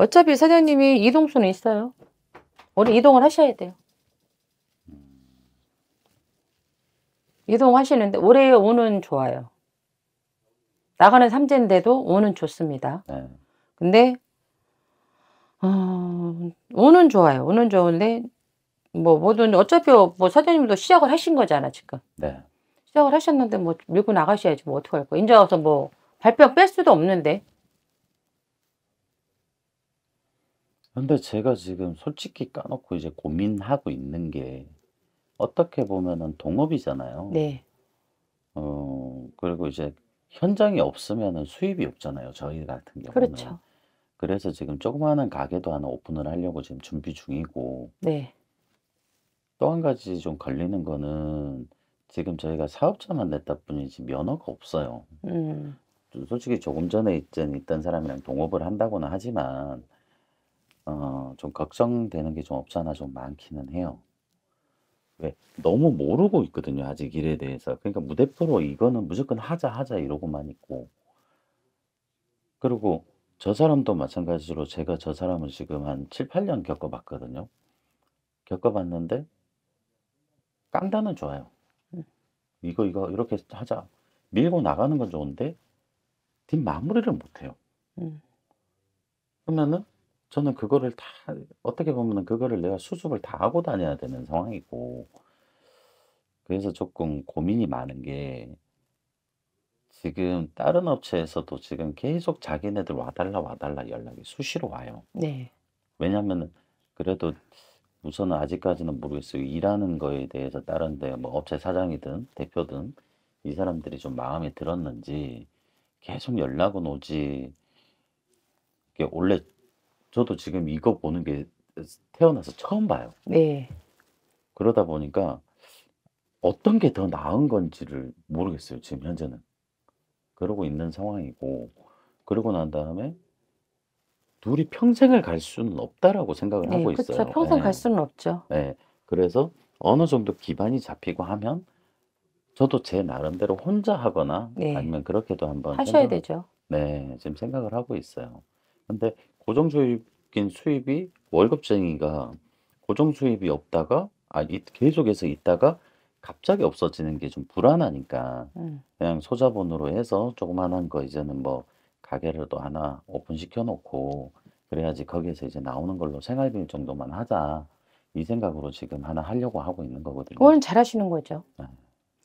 어차피 사장님이 이동수는 있어요. 오늘 이동을 하셔야 돼요. 이동하시는데 올해 오는 좋아요. 나가는 삼재인데도 오는 좋습니다. 네. 근데 어, 오는 좋아요. 오는 좋은데 뭐 뭐든 어차피 뭐 사장님도 시작을 하신 거잖아 지금. 네. 시작을 하셨는데 뭐 밀고 나가셔야지 뭐 어떡할 거야. 제 와서 뭐 발병 뺄 수도 없는데. 근데 제가 지금 솔직히 까놓고 이제 고민하고 있는 게 어떻게 보면은 동업이잖아요. 네. 어, 그리고 이제 현장이 없으면은 수입이 없잖아요. 저희 같은 경우는. 그렇죠. 그래서 지금 조그마한 가게도 하나 오픈을 하려고 지금 준비 중이고 네. 또 한 가지 좀 걸리는 거는 지금 저희가 사업자만 냈다 뿐이지 면허가 없어요. 음. 솔직히 조금 전에 있던, 있던 사람이랑 동업을 한다고는 하지만 어, 좀 걱정되는 게 좀 없지 않아 좀 많기는 해요. 왜 너무 모르고 있거든요 아직 일에 대해서. 그러니까 무대 프로 이거는 무조건 하자 하자 이러고만 있고 그리고 저 사람도 마찬가지로 제가 저 사람을 지금 한 7-8년 겪어봤거든요. 겪어봤는데 깡다는 좋아요. 음. 이거 이거 이렇게 하자. 밀고 나가는 건 좋은데 뒷마무리를 못해요. 음. 그러면은 저는 그거를 다 어떻게 보면은 그거를 내가 수습을 다 하고 다녀야 되는 상황이고 그래서 조금 고민이 많은 게 지금 다른 업체에서도 지금 계속 자기네들 와달라 와달라 연락이 수시로 와요. 네. 왜냐면은 그래도 우선은 아직까지는 모르겠어요. 일하는 거에 대해서 다른데 뭐 업체 사장이든 대표든 이 사람들이 좀 마음에 들었는지 계속 연락은 오지. 원래 저도 지금 이거 보는 게 태어나서 처음 봐요. 네. 그러다 보니까 어떤 게 더 나은 건지를 모르겠어요. 지금 현재는. 그러고 있는 상황이고 그러고 난 다음에 둘이 평생을 갈 수는 없다라고 생각을 네, 하고 그쵸. 있어요. 평생 네. 갈 수는 없죠. 네. 그래서 어느 정도 기반이 잡히고 하면 저도 제 나름대로 혼자 하거나 네. 아니면 그렇게도 한번 하셔야 생각을, 되죠. 네, 지금 생각을 하고 있어요. 근데 고정적인 수입이 월급쟁이가 고정 수입이 없다가 아 이, 계속해서 있다가 갑자기 없어지는 게 좀 불안하니까 음. 그냥 소자본으로 해서 조그만한 거 이제는 뭐 가게라도 하나 오픈시켜 놓고 그래야지 거기에서 이제 나오는 걸로 생활비 정도만 하자 이 생각으로 지금 하나 하려고 하고 있는 거거든요. 그거는 잘하시는 거죠. 네.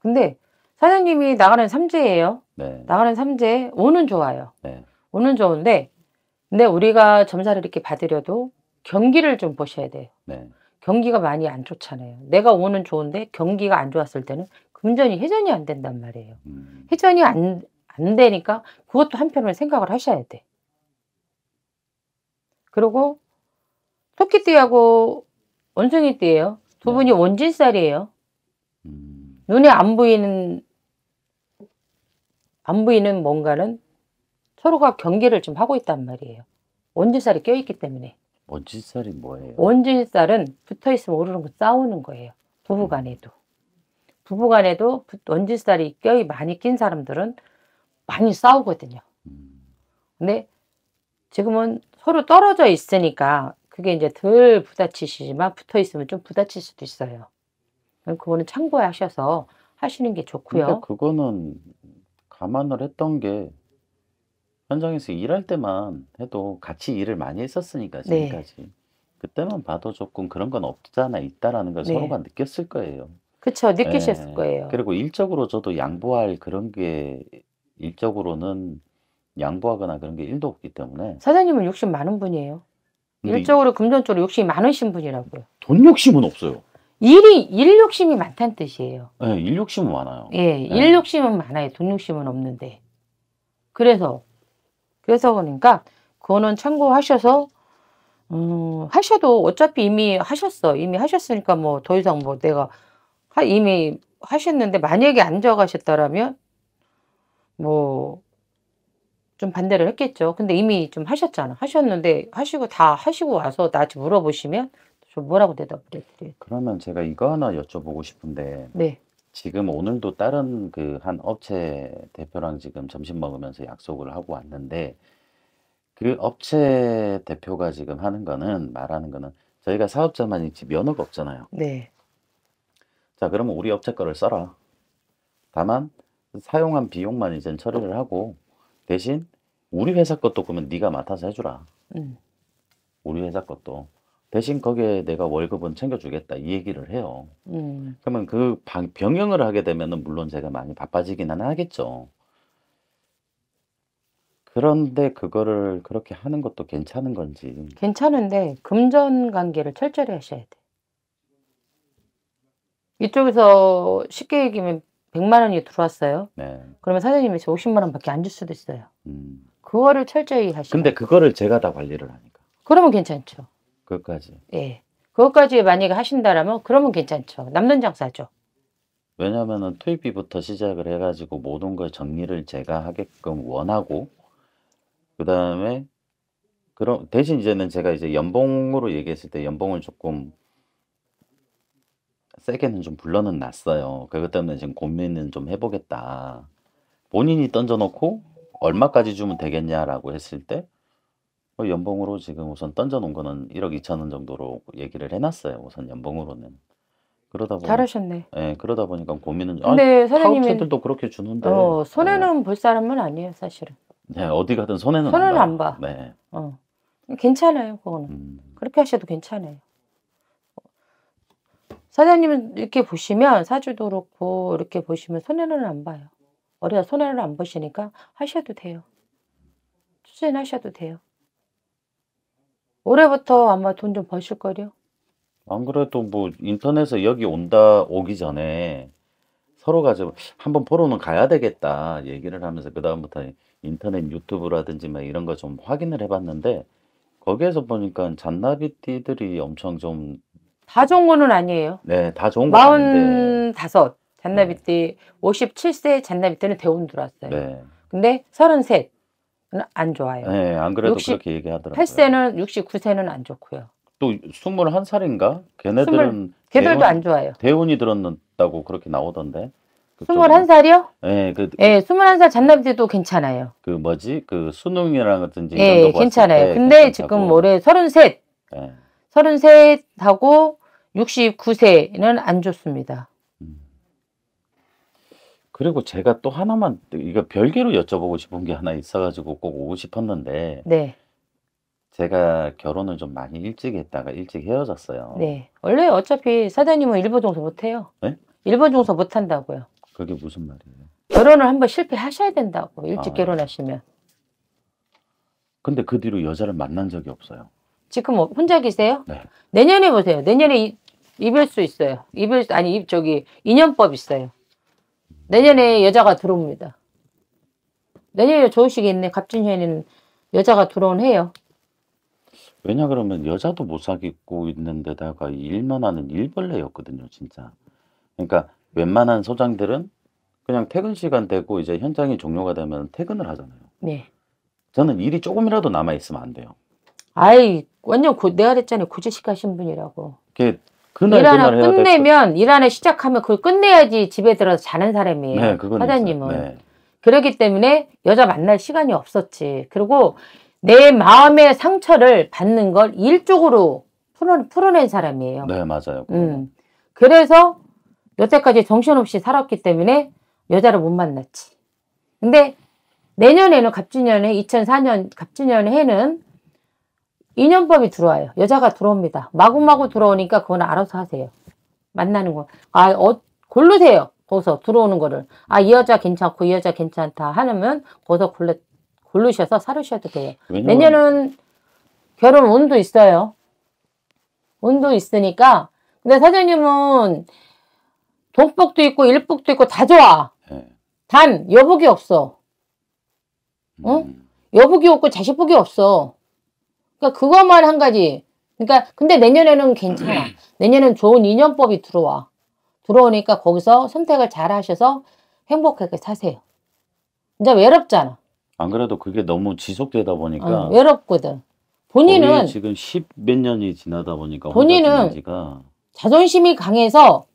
근데 사장님이 나가는 삼재예요. 네. 나가는 삼재 오는 좋아요. 네. 오는 좋은데 근데 우리가 점사를 이렇게 받으려도 경기를 좀 보셔야 돼요. 네. 경기가 많이 안 좋잖아요. 내가 오는 좋은데 경기가 안 좋았을 때는 금전이 회전이 안 된단 말이에요. 음. 회전이 안, 안 되니까 그것도 한편으로 생각을 하셔야 돼. 그리고 토끼띠하고 원숭이띠예요. 두 네. 분이 원진살이에요. 음. 눈에 안 보이는 안 보이는 뭔가는 서로가 경계를 좀 하고 있단 말이에요. 원진살이 껴있기 때문에. 원진살이 뭐예요? 원진살은 붙어있으면 오르는 싸우는 거예요. 부부간에도. 부부간에도 원진살이 껴이 많이 낀 사람들은 많이 싸우거든요. 음. 근데 지금은 서로 떨어져 있으니까 그게 이제 덜 부딪히시지만 붙어 있으면 좀 부딪힐 수도 있어요. 그거는 참고하셔서 하시는 게 좋고요. 근데 그러니까 그거는 감안을 했던 게 현장에서 일할 때만 해도 같이 일을 많이 했었으니까 네. 지금까지 그때만 봐도 조금 그런 건 없잖아 있다라는 걸 네. 서로가 느꼈을 거예요. 그쵸 느끼셨을 예. 거예요. 그리고 일적으로 저도 양보할 그런 게 일적으로는 양보하거나 그런 게 1도 없기 때문에 사장님은 욕심 많은 분이에요. 일적으로 금전적으로 욕심이 많으신 분이라고요. 돈 욕심은 없어요. 일이 일 욕심이 많다는 뜻이에요. 예, 일 욕심은 많아요. 예, 일 예. 욕심은 많아요. 돈 욕심은 없는데. 그래서 그래서 그러니까 그거는 참고하셔서 음, 하셔도 어차피 이미 하셨어. 이미 하셨으니까 뭐 더 이상 뭐 내가 하, 이미 하셨는데 만약에 안좋아가셨다라면뭐 좀 반대를 했겠죠. 근데 이미 좀 하셨잖아. 하셨는데 하시고 다 하시고 와서 나한테 물어보시면 좀 뭐라고 대답을 해드려요. 그러면 제가 이거 하나 여쭤보고 싶은데 네. 지금 오늘도 다른 그 한 업체 대표랑 지금 점심 먹으면서 약속을 하고 왔는데 그 업체 대표가 지금 하는 거는 말하는 거는 저희가 사업자만 있지 면허가 없잖아요. 네. 자, 그러면 우리 업체 거를 써라. 다만 사용한 비용만 이제 처리를 하고 대신 우리 회사 것도 그러면 네가 맡아서 해주라. 음. 우리 회사 것도 대신 거기에 내가 월급은 챙겨주겠다 이 얘기를 해요. 음. 그러면 그 방, 병행을 하게 되면 물론 제가 많이 바빠지기는 하겠죠. 그런데 그거를 그렇게 하는 것도 괜찮은 건지. 괜찮은데 금전 관계를 철저히 하셔야 돼. 이쪽에서 쉽게 얘기하면 100만 원이 들어왔어요. 네. 그러면 사장님이 50만 원밖에 안 줄 수도 있어요. 음. 그거를 철저히 하시고. 근데 그거를 제가 다 관리를 하니까. 그러면 괜찮죠. 그것까지. 예. 그것까지 만약에 하신다라면 그러면 괜찮죠. 남는 장사죠. 왜냐면은 투입비부터 시작을 해가지고 모든 걸 정리를 제가 하게끔 원하고 그 다음에 그럼 대신 이제는 제가 이제 연봉으로 얘기했을 때 연봉을 조금 세게는 좀 불러는 놨어요 그것 때문에 지금 고민은 좀 해보겠다. 본인이 던져놓고 얼마까지 주면 되겠냐라고 했을 때 어, 연봉으로 지금 우선 던져 놓은 거는 1억 2천 원 정도로 얘기를 해 놨어요, 우선 연봉으로는. 그러다 보니 잘하셨네. 예, 그러다 보니까 고민은 아, 근데 사장님들도 그렇게 주는데 어, 네. 손해는 볼 사람은 아니에요, 사실은. 네, 어디 가든 손해는 손해는 봐안 봐. 네. 어. 괜찮아요, 그거는. 음. 그렇게 하셔도 괜찮아요. 사장님은 이렇게 보시면 사주도 그렇고 이렇게 보시면 손해는 안 봐요. 어려서 손해를 안 보시니까 하셔도 돼요. 추진하셔도 돼요. 올해부터 아마 돈 좀 버실걸요? 안 그래도 뭐 인터넷에 여기 온다 오기 전에 서로가 좀 한번 보러는 가야 되겠다 얘기를 하면서 그다음부터 인터넷 유튜브라든지 막 이런 거 좀 확인을 해봤는데 거기에서 보니까 잔나비띠들이 엄청 좀 다 좋은 거는 아니에요. 네, 다 좋은 거 아닌데. 45 잔나비띠, 57세 잔나비띠는 대운 들어왔어요. 네. 근데 33안 좋아요. 네, 안 그래도 60, 그렇게 얘기하더라고요. 8세는 69세는 안 좋고요. 또 21살인가? 걔네들은 20, 걔들도 대운, 안 좋아요. 대운이 들었다고 그렇게 나오던데. 그쪽으 21살이요? 네, 그 네, 예, 21살 잔나비 도 괜찮아요. 그 뭐지? 그 수능이라든지 네, 예, 괜찮아요. 근데 괜찮다고. 지금 올해 33. 예. 33하고 69세는 안 좋습니다. 그리고 제가 또 하나만 이거 별개로 여쭤보고 싶은 게 하나 있어가지고 꼭 오고 싶었는데 네. 제가 결혼을 좀 많이 일찍 했다가 일찍 헤어졌어요. 네. 원래 어차피 사장님은 일보 종소 못해요. 네? 일보 종소 못한다고요. 그게 무슨 말이에요? 결혼을 한번 실패하셔야 된다고 일찍 아. 결혼하시면. 근데 그 뒤로 여자를 만난 적이 없어요. 지금 어, 혼자 계세요? 네. 내년에 보세요. 내년에 이, 이별수 있어요. 이별 아니 저기 인연법 있어요. 내년에 여자가 들어옵니다. 내년에 조식이 있네. 갑진년에는 여자가 들어온 해요. 왜냐 그러면 여자도 못 사귀고 있는 데다가 일만 하는 일벌레였거든요. 진짜. 그러니까 웬만한 소장들은 그냥 퇴근 시간 되고 이제 현장이 종료가 되면 퇴근을 하잖아요. 네. 저는 일이 조금이라도 남아 있으면 안 돼요. 아이 완전 고, 내가 그랬잖아요. 고지식하신 분이라고. 그게 그 그 일란을 끝내면 일란을 시작하면 그걸 끝내야지 집에 들어서 자는 사람이에요. 네, 사장님은. 네. 그러기 때문에 여자 만날 시간이 없었지. 그리고 내 마음의 상처를 받는 걸 일적으로 풀어, 풀어낸 사람이에요. 네, 맞아요. 음. 그래서 여태까지 정신없이 살았기 때문에 여자를 못 만났지. 근데 내년에는 갑진년 해, 2004년 갑진년 해는 인연법이 들어와요. 여자가 들어옵니다. 마구마구 들어오니까 그건 알아서 하세요. 만나는 거. 아, 어, 고르세요. 거기서 들어오는 거를. 아, 이 여자 괜찮고 이 여자 괜찮다 하면 거기서 골라, 고르셔서 사르셔도 돼요. 내년은 결혼 운도 있어요. 운도 있으니까. 근데 사장님은 동복도 있고 일복도 있고 다 좋아. 예. 단 여복이 없어. 응? 음. 여복이 없고 자식복이 없어. 그러니까 그것만 한 가지. 그러니까 근데 내년에는 괜찮아. 음. 내년엔 좋은 인연법이 들어와. 들어오니까 거기서 선택을 잘 하셔서 행복하게 사세요. 이제 외롭잖아. 안 그래도 그게 너무 지속되다 보니까 어, 외롭거든. 본인은 지금 십 몇 년이 지나다 보니까 본인은 지가... 자존심이 강해서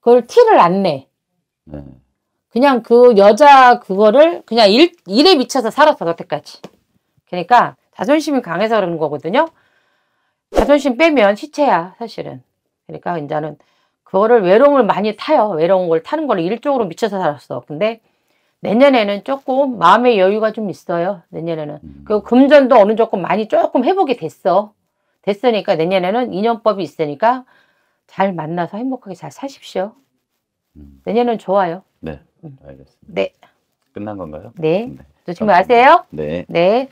그걸 티를 안 내. 네. 그냥 그 여자 그거를 그냥 일, 일에 미쳐서 살았어 여태까지. 그러니까 자존심이 강해서 그런 거거든요. 자존심 빼면 시체야 사실은. 그러니까 이제는 그거를 외로움을 많이 타요. 외로운 걸 타는 걸 일적으로 미쳐서 살았어. 근데 내년에는 조금 마음의 여유가 좀 있어요. 내년에는. 그 금전도 어느 조금 많이 조금 회복이 됐어. 됐으니까 내년에는 인연법이 있으니까 잘 만나서 행복하게 잘 사십시오. 음. 내년은 좋아요. 네. 음. 알겠습니다. 네. 끝난 건가요? 네. 네. 조심히 가세요. 네. 네.